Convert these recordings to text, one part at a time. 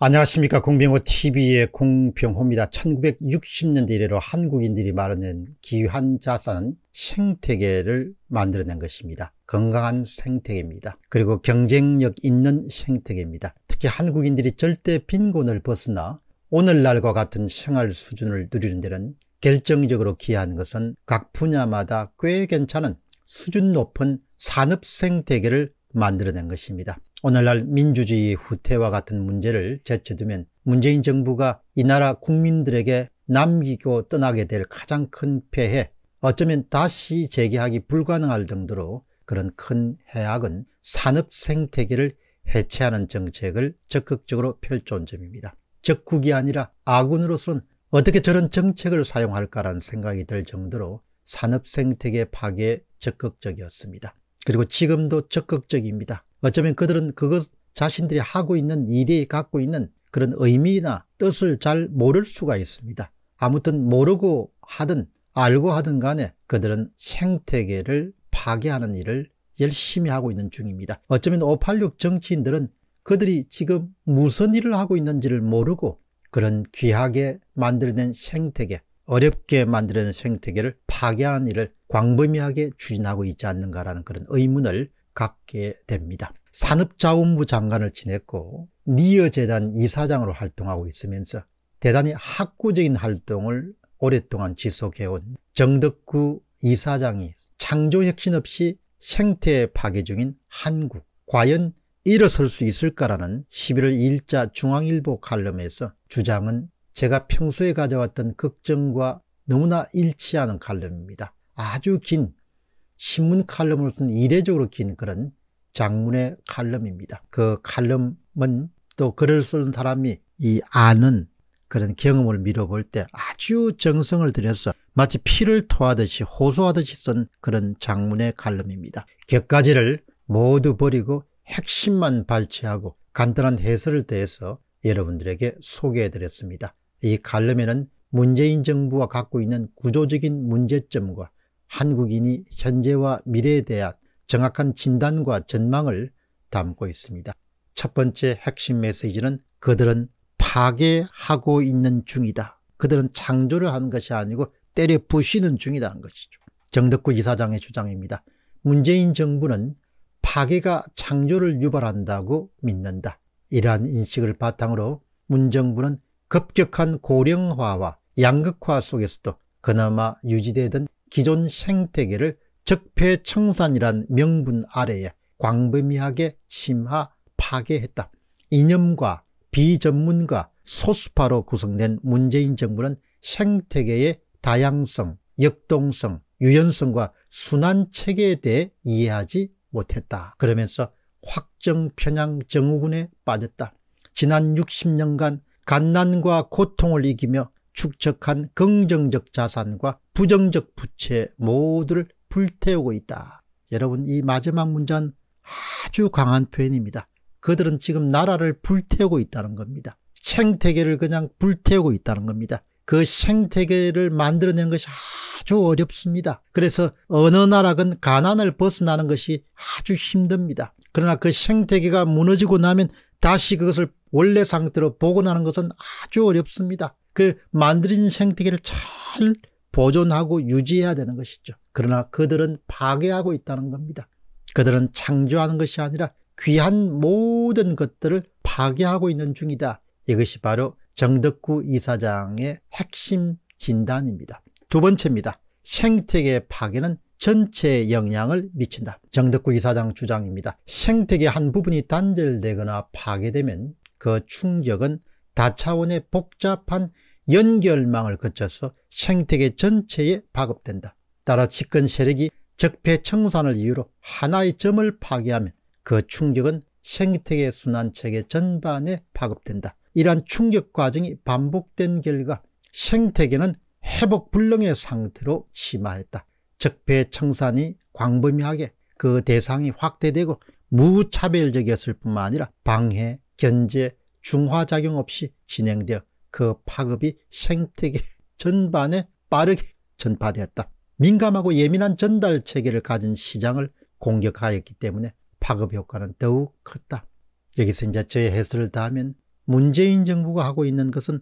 안녕하십니까 공병호TV의 공병호입니다. 1960년대 이래로 한국인들이 마련낸 귀한 자산은 생태계를 만들어낸 것입니다. 건강한 생태계입니다. 그리고 경쟁력 있는 생태계입니다. 특히 한국인들이 절대 빈곤을 벗어나 오늘날과 같은 생활 수준을 누리는 데는 결정적으로 기여한 것은 각 분야마다 꽤 괜찮은 수준 높은 산업 생태계를 만들어낸 것입니다. 오늘날 민주주의 후퇴와 같은 문제를 제쳐두면 문재인 정부가 이 나라 국민들에게 남기고 떠나게 될 가장 큰 폐해 어쩌면 다시 재개하기 불가능할 정도로 그런 큰 해악은 산업 생태계를 해체하는 정책을 적극적으로 펼쳐온 점입니다. 적국이 아니라 아군으로서는 어떻게 저런 정책을 사용할까라는 생각이 들 정도로 산업 생태계 파괴에 적극적이었습니다. 그리고 지금도 적극적입니다. 어쩌면 그들은 그것 자신들이 하고 있는 일이 갖고 있는 그런 의미나 뜻을 잘 모를 수가 있습니다. 아무튼 모르고 하든 알고 하든 간에 그들은 생태계를 파괴하는 일을 열심히 하고 있는 중입니다. 어쩌면 586 정치인들은 그들이 지금 무슨 일을 하고 있는지를 모르고 그런 귀하게 만들어낸 생태계, 어렵게 만들어낸 생태계를 파괴하는 일을 광범위하게 추진하고 있지 않는가라는 그런 의문을 갖게 됩니다. 산업자원부 장관을 지냈고 미어재단 이사장으로 활동하고 있으면서 대단히 학구적인 활동을 오랫동안 지속해온 정덕구 이사장이 창조혁신 없이 생태 파괴 중인 한국 과연 일어설 수 있을까라는 11월 1자 중앙일보 칼럼에서 주장은 제가 평소에 가져왔던 걱정과 너무나 일치하는 칼럼입니다. 아주 긴 신문 칼럼으로서는 이례적으로 긴 그런 장문의 칼럼입니다. 그 칼럼은 또 글을 쓰는 사람이 이 아는 그런 경험을 미뤄볼때 아주 정성을 들여서 마치 피를 토하듯이 호소하듯이 쓴 그런 장문의 칼럼입니다. 격가지를 모두 버리고 핵심만 발췌하고 간단한 해설을 대해서 여러분들에게 소개해드렸습니다. 이 칼럼에는 문재인 정부가 갖고 있는 구조적인 문제점과 한국인이 현재와 미래에 대한 정확한 진단과 전망을 담고 있습니다. 첫 번째 핵심 메시지는 그들은 파괴하고 있는 중이다. 그들은 창조를 한 것이 아니고 때려 부시는 중이다 한 것이죠. 정덕구 이사장의 주장입니다. 문재인 정부는 파괴가 창조를 유발한다고 믿는다. 이러한 인식을 바탕으로 문정부는 급격한 고령화와 양극화 속에서도 그나마 유지되던 기존 생태계를 적폐청산이란 명분 아래에 광범위하게 침하, 파괴했다. 이념과 비전문과 소수파로 구성된 문재인 정부는 생태계의 다양성, 역동성, 유연성과 순환체계에 대해 이해하지 못했다. 그러면서 확정 편향 정우군에 빠졌다. 지난 60년간 갓난과 고통을 이기며 축적한 긍정적 자산과 부정적 부채 모두를 불태우고 있다. 여러분 이 마지막 문장 아주 강한 표현입니다. 그들은 지금 나라를 불태우고 있다는 겁니다. 생태계를 그냥 불태우고 있다는 겁니다. 그 생태계를 만들어낸 것이 아주 어렵습니다. 그래서 어느 나라건 가난을 벗어나는 것이 아주 힘듭니다. 그러나 그 생태계가 무너지고 나면 다시 그것을 원래 상태로 복원하는 것은 아주 어렵습니다. 그 만들어진 생태계를 잘 보존하고 유지해야 되는 것이죠. 그러나 그들은 파괴하고 있다는 겁니다. 그들은 창조하는 것이 아니라 귀한 모든 것들을 파괴하고 있는 중이다. 이것이 바로 정덕구 이사장의 핵심 진단입니다. 두 번째입니다. 생태계 파괴는 전체에 영향을 미친다. 정덕구 이사장 주장입니다. 생태계 한 부분이 단절되거나 파괴되면 그 충격은 다차원의 복잡한 연결망을 거쳐서 생태계 전체에 파급된다. 따라 집권 세력이 적폐청산을 이유로 하나의 점을 파괴하면 그 충격은 생태계 순환체계 전반에 파급된다. 이러한 충격 과정이 반복된 결과 생태계는 회복 불능의 상태로 침하했다 적폐청산이 광범위하게 그 대상이 확대되고 무차별적이었을 뿐만 아니라 방해, 견제, 중화작용 없이 진행되어 그 파급이 생태계 전반에 빠르게 전파되었다. 민감하고 예민한 전달 체계를 가진 시장을 공격하였기 때문에 파급 효과는 더욱 컸다. 여기서 이제 저의 해설을 다하면 문재인 정부가 하고 있는 것은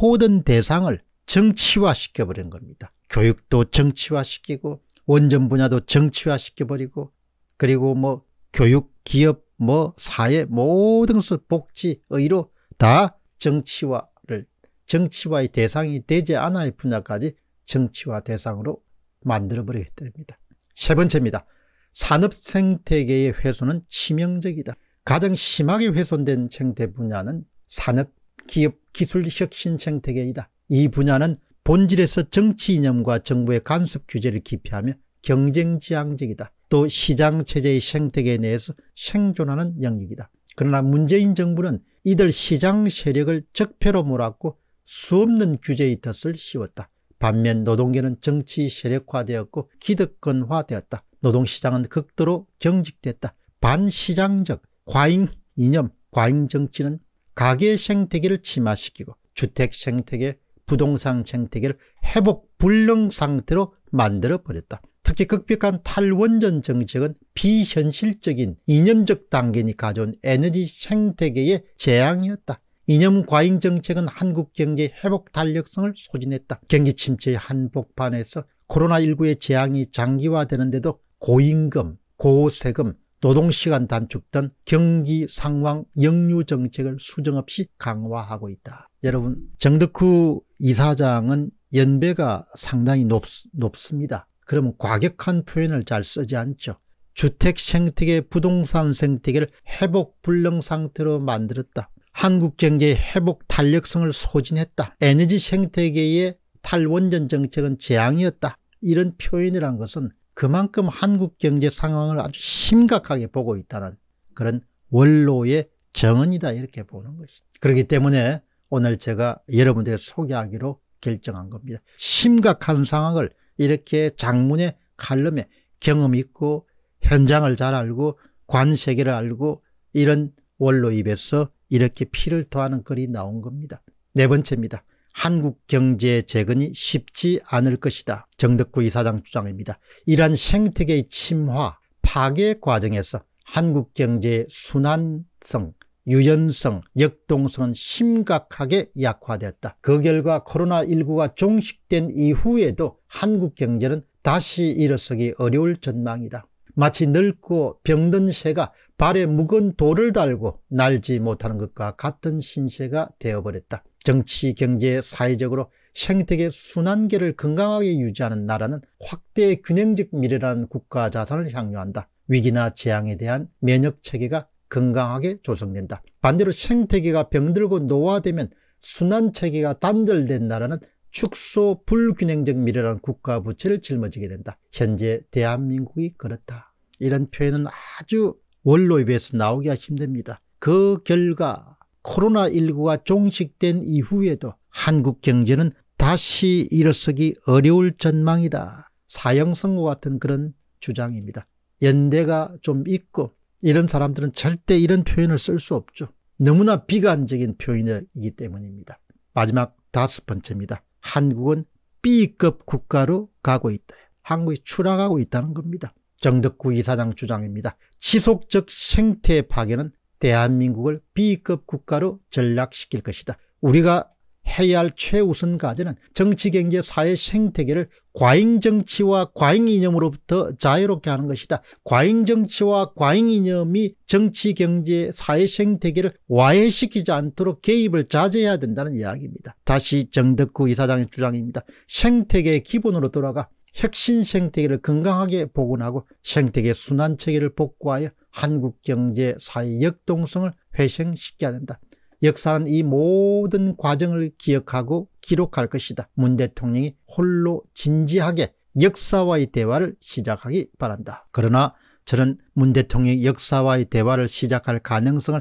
모든 대상을 정치화시켜버린 겁니다. 교육도 정치화시키고 원전 분야도 정치화시켜버리고 그리고 뭐 교육, 기업, 뭐 사회 모든 것을 복지, 의료 다 정치화를 정치화의 대상이 되지 않아야 분야까지 정치와 대상으로 만들어버리게 됩니다. 세 번째입니다. 산업 생태계의 훼손은 치명적이다. 가장 심하게 훼손된 생태 분야는 산업, 기업, 기술 혁신 생태계이다. 이 분야는 본질에서 정치 이념과 정부의 간섭 규제를 기피하며 경쟁지향적이다. 또 시장체제의 생태계 내에서 생존하는 영역이다. 그러나 문재인 정부는 이들 시장 세력을 적폐로 몰았고 수없는 규제의 덫을 씌웠다. 반면 노동계는 정치 세력화되었고 기득권화되었다. 노동시장은 극도로 경직됐다. 반시장적 과잉 이념, 과잉 정치는 가계 생태계를 침하시키고 주택 생태계, 부동산 생태계를 회복 불능 상태로 만들어버렸다. 특히 극벽한 탈원전 정책은 비현실적인 이념적 단계니 가져온 에너지 생태계의 재앙이었다. 이념 과잉 정책은 한국 경제 회복 탄력성을 소진했다. 경기 침체의 한복판에서 코로나19의 재앙이 장기화되는데도 고임금, 고세금, 노동시간 단축 등 경기 상황 역류 정책을 수정없이 강화하고 있다. 여러분 정덕후 이사장은 연배가 상당히 높, 높습니다. 그러면 과격한 표현을 잘 쓰지 않죠. 주택 생태계 부동산 생태계를 회복 불능 상태로 만들었다. 한국 경제의 회복 탄력성을 소진했다. 에너지 생태계의 탈원전 정책은 재앙이었다. 이런 표현을 한 것은 그만큼 한국 경제 상황을 아주 심각하게 보고 있다는 그런 원로의 정언이다 이렇게 보는 것이죠. 그렇기 때문에 오늘 제가 여러분들에게 소개하기로 결정한 겁니다. 심각한 상황을 이렇게 장문의 칼럼에 경험 있고 현장을 잘 알고 관세계를 알고 이런 원로 입에서 이렇게 피를 토하는 글이 나온 겁니다. 네 번째입니다. 한국 경제의 재건이 쉽지 않을 것이다. 정덕구 이사장 주장입니다. 이러한 생태계의 침화, 파괴 과정에서 한국 경제의 순환성, 유연성, 역동성은 심각하게 약화되었다. 그 결과 코로나19가 종식된 이후에도 한국 경제는 다시 일어서기 어려울 전망이다. 마치 늙고 병든 새가 발에 묵은 돌을 달고 날지 못하는 것과 같은 신세가 되어버렸다. 정치, 경제, 사회적으로 생태계 순환계를 건강하게 유지하는 나라는 확대 균형적 미래라는 국가 자산을 향유한다. 위기나 재앙에 대한 면역체계가 건강하게 조성된다. 반대로 생태계가 병들고 노화되면 순환체계가 단절된 나라는 축소 불균형적 미래라는 국가 부채를 짊어지게 된다. 현재 대한민국이 그렇다. 이런 표현은 아주 원로에 입서 나오기가 힘듭니다. 그 결과 코로나19가 종식된 이후에도 한국 경제는 다시 일어서기 어려울 전망이다. 사형선고 같은 그런 주장입니다. 연대가 좀 있고 이런 사람들은 절대 이런 표현을 쓸 수 없죠. 너무나 비관적인 표현이기 때문입니다. 마지막 다섯 번째입니다. 한국은 B급 국가로 가고 있다. 한국이 추락하고 있다는 겁니다. 정덕구 이사장 주장입니다. 지속적 생태 파괴는 대한민국을 B급 국가로 전락시킬 것이다. 우리가 해야 할 최우선 과제는 정치, 경제, 사회 생태계를 과잉정치와 과잉이념으로부터 자유롭게 하는 것이다. 과잉정치와 과잉이념이 정치, 경제, 사회 생태계를 와해시키지 않도록 개입을 자제해야 된다는 이야기입니다. 다시 정덕구 이사장의 주장입니다. 생태계의 기본으로 돌아가 혁신 생태계를 건강하게 복원하고 생태계 순환체계를 복구하여 한국 경제 사회 역동성을 회생시켜야 된다. 역사는 이 모든 과정을 기억하고 기록할 것이다. 문 대통령이 홀로 진지하게 역사와의 대화를 시작하기 바란다. 그러나 저는 문 대통령이 역사와의 대화를 시작할 가능성을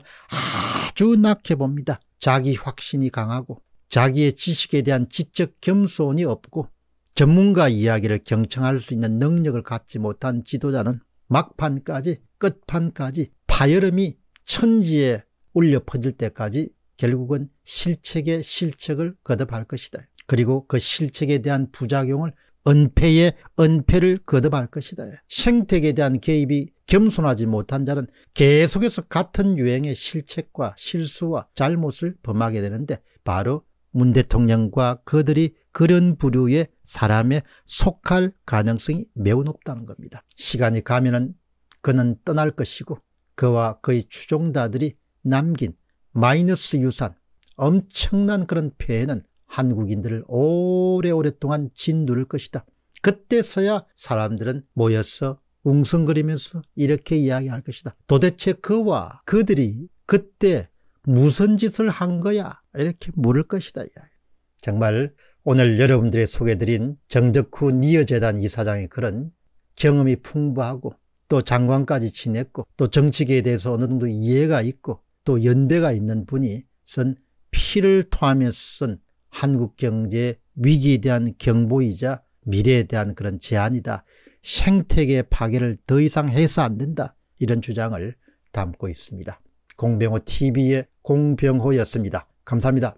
아주 낮게 봅니다. 자기 확신이 강하고 자기의 지식에 대한 지적 겸손이 없고 전문가 이야기를 경청할 수 있는 능력을 갖지 못한 지도자는 막판까지 끝판까지 파열음이 천지에 울려 퍼질 때까지 결국은 실책의 실책을 거듭할 것이다. 그리고 그 실책에 대한 부작용을 은폐의 은폐를 거듭할 것이다. 생태계에 대한 개입이 겸손하지 못한 자는 계속해서 같은 유행의 실책과 실수와 잘못을 범하게 되는데 바로 문 대통령과 그들이 그런 부류의 사람에 속할 가능성이 매우 높다는 겁니다. 시간이 가면은 그는 떠날 것이고 그와 그의 추종자들이 남긴 마이너스 유산, 엄청난 그런 폐해는 한국인들을 오래오랫 동안 짓누를 것이다. 그때서야 사람들은 모여서 웅성거리면서 이렇게 이야기할 것이다. 도대체 그와 그들이 그때 무슨 짓을 한 거야? 이렇게 물을 것이다. 정말 오늘 여러분들의 소개드린 정덕후 니어재단 이사장의 그런 경험이 풍부하고 또 장관까지 지냈고 또 정치계에 대해서 어느 정도 이해가 있고 또 연배가 있는 분이 쓴 피를 토하면서쓴 한국 경제 위기에 대한 경보이자 미래에 대한 그런 제안이다. 생태계 파괴를 더 이상 해서 안 된다. 이런 주장을 담고 있습니다. 공병호 TV의 공병호였습니다. 감사합니다.